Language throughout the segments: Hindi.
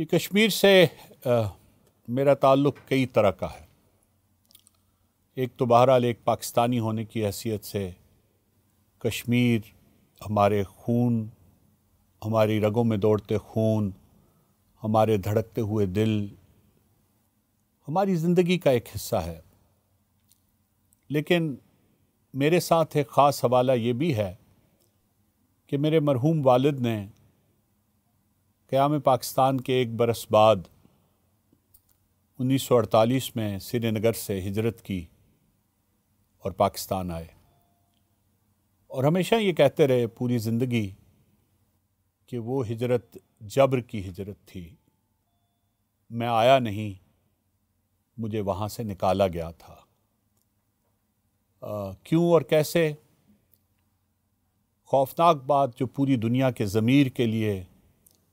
कि कश्मीर से आ, मेरा ताल्लुक़ कई तरह का है एक तो बहरहाल एक पाकिस्तानी होने की हैसियत से कश्मीर हमारे खून हमारी रगों में दौड़ते खून हमारे धड़कते हुए दिल हमारी ज़िंदगी का एक हिस्सा है लेकिन मेरे साथ एक ख़ास हवाला ये भी है कि मेरे मरहूम वालिद ने क़्याम पाकिस्तान के एक बरस बाद 1948 में श्रीनगर से हिजरत की और पाकिस्तान आए और हमेशा ये कहते रहे पूरी ज़िंदगी कि वो हिजरत जबर की हिजरत थी मैं आया नहीं मुझे वहाँ से निकाला गया था क्यों और कैसे खौफनाक बात जो पूरी दुनिया के ज़मीर के लिए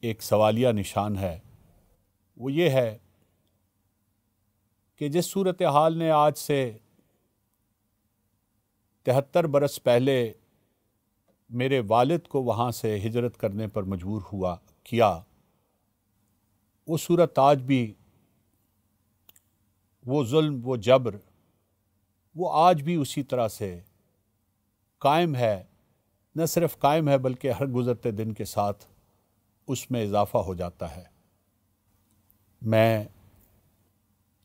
एक सवालिया निशान है वो ये है कि जिस सूरत हाल ने आज से तिहत्तर बरस पहले मेरे वालिद को वहाँ से हिजरत करने पर मजबूर हुआ किया वो सूरत आज भी वो जुल्म वो जबर वो आज भी उसी तरह से कायम है न सिर्फ कायम है बल्कि हर गुज़रते दिन के साथ उसमें इजाफा हो जाता है मैं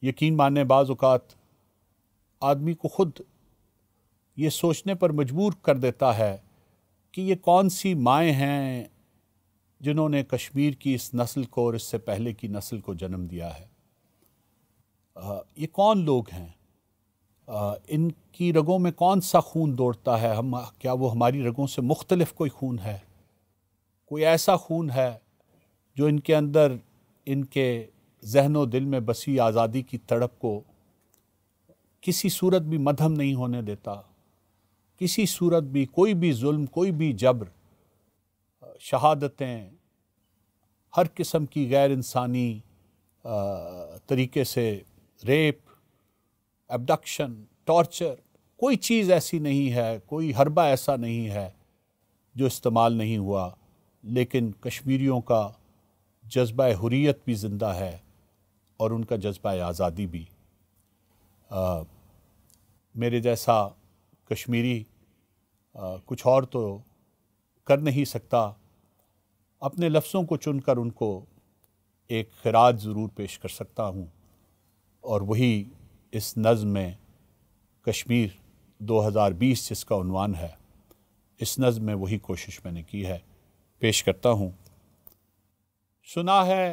यकीन मानने बाज़ात आदमी को ख़ुद ये सोचने पर मजबूर कर देता है कि ये कौन सी माएँ हैं जिन्होंने कश्मीर की इस नस्ल को और इससे पहले की नस्ल को जन्म दिया है आ, ये कौन लोग हैं आ, इनकी रगों में कौन सा खून दौड़ता है हम क्या वो हमारी रगों से मुख्तलफ़ कोई खून है कोई ऐसा खून है जो इनके अंदर इनके जहनों दिल में बसी आज़ादी की तड़प को किसी सूरत भी मधम नहीं होने देता किसी सूरत भी कोई भी जुल्म कोई भी जबर शहादतें हर किस्म की गैर इंसानी तरीके से रेप एबडक्शन टॉर्चर कोई चीज़ ऐसी नहीं है कोई हरबा ऐसा नहीं है जो इस्तेमाल नहीं हुआ लेकिन कश्मीरियों का जज्बा हुरियत भी ज़िंदा है और उनका जज्बा आज़ादी भी आ, मेरे जैसा कश्मीरी आ, कुछ और तो कर नहीं सकता अपने लफ्ज़ों को चुनकर उनको एक खराज ज़रूर पेश कर सकता हूँ और वही इस नज़म में कश्मीर 2020 जिसका उनवान है इस नज़म में वही कोशिश मैंने की है पेश करता हूँ सुना है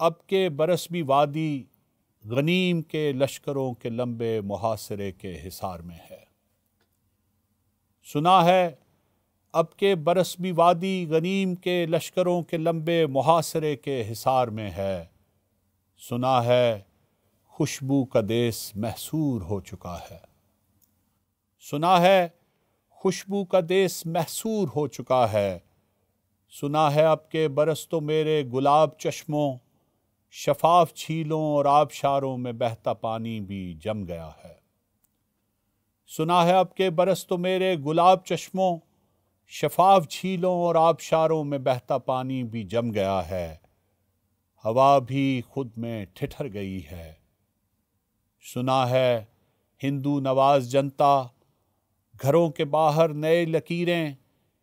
अब के भी वादी गनीम के लश्करों के लंबे मुहासरे के हिसार में है सुना है अब के भी वादी गनीम के लश्करों के लंबे मुहासरे के हिसार में है सुना है खुशबू का देस महसूर हो चुका है सुना है खुशबू का देस महसूर हो चुका है सुना है आपके बरस तो मेरे गुलाब चश्मों शफाफ झीलों और आबशारों में बहता पानी भी जम गया है सुना है आपके बरस तो मेरे गुलाब चश्मों शफाफ झीलों और आबशारों में बहता पानी भी जम गया है हवा भी खुद में ठिठर गई है सुना है हिंदू नवाज जनता घरों के बाहर नए लकीरें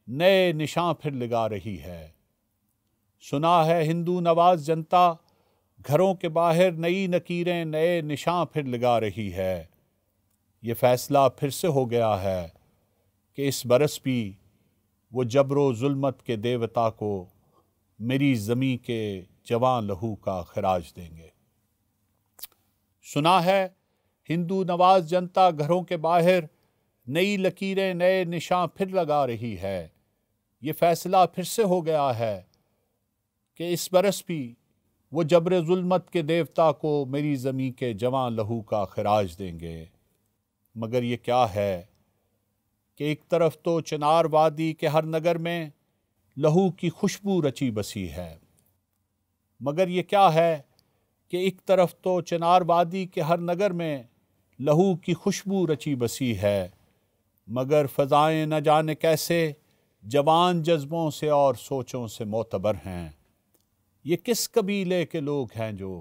नए निशां फिर लगा रही है सुना है हिंदू नवाज जनता घरों के बाहर नई नकीरें नए निशां फिर लगा रही है ये फैसला फिर से हो गया है कि इस बरस भी वो जबरो जुल्मत के देवता को मेरी ज़मी के जवान लहू का खराज देंगे सुना है हिंदू नवाज जनता घरों के बाहर नई लकीरें नए निशान फिर लगा रही है ये फैसला फिर से हो गया है कि इस बरस भी वो जबर जुल्मत के देवता को मेरी ज़मीन के जवान लहू का खराज देंगे मगर ये क्या है कि एक तरफ तो चनार वादी के हर नगर में लहू की खुशबू रची बसी है मगर ये क्या है कि एक तरफ तो चनार वादी के हर नगर में लहू की खुशबू रची बसी है मगर फ़जाएँ न जाने कैसे जवान जज्बों से और सोचों से मोतबर हैं ये किस कबीले के लोग हैं जो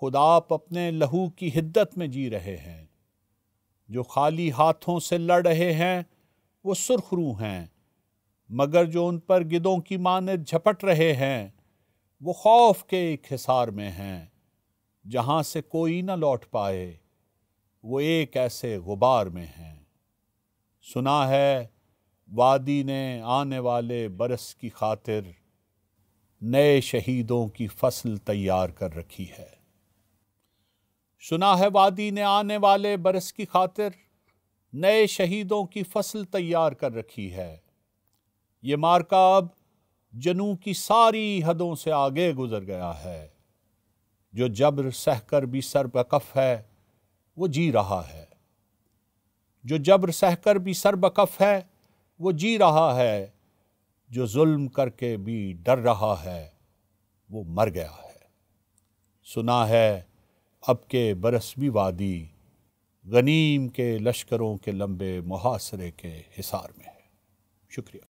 खुदाप अपने लहू की हिद्दत में जी रहे हैं जो खाली हाथों से लड़ रहे हैं वो सुरखरू हैं मगर जो उन पर गिदों की माने झपट रहे हैं वो खौफ के एक हिसार में हैं जहाँ से कोई न लौट पाए वो एक ऐसे गुबार में हैं सुना है वादी ने आने वाले बरस की खातिर नए शहीदों की फसल तैयार कर रखी है सुना है वादी ने आने वाले बरस की खातिर नए शहीदों की फसल तैयार कर रखी है ये मार्का अब जनू की सारी हदों से आगे गुजर गया है जो जबर सहकर भी सर कफ़ है वो जी रहा है जो जबर सहकर भी सरबकफ है वो जी रहा है जो जुल्म करके भी डर रहा है वो मर गया है सुना है अब के बरसवी वादी गनीम के लश्करों के लंबे मुहासरे के हिसार में है शुक्रिया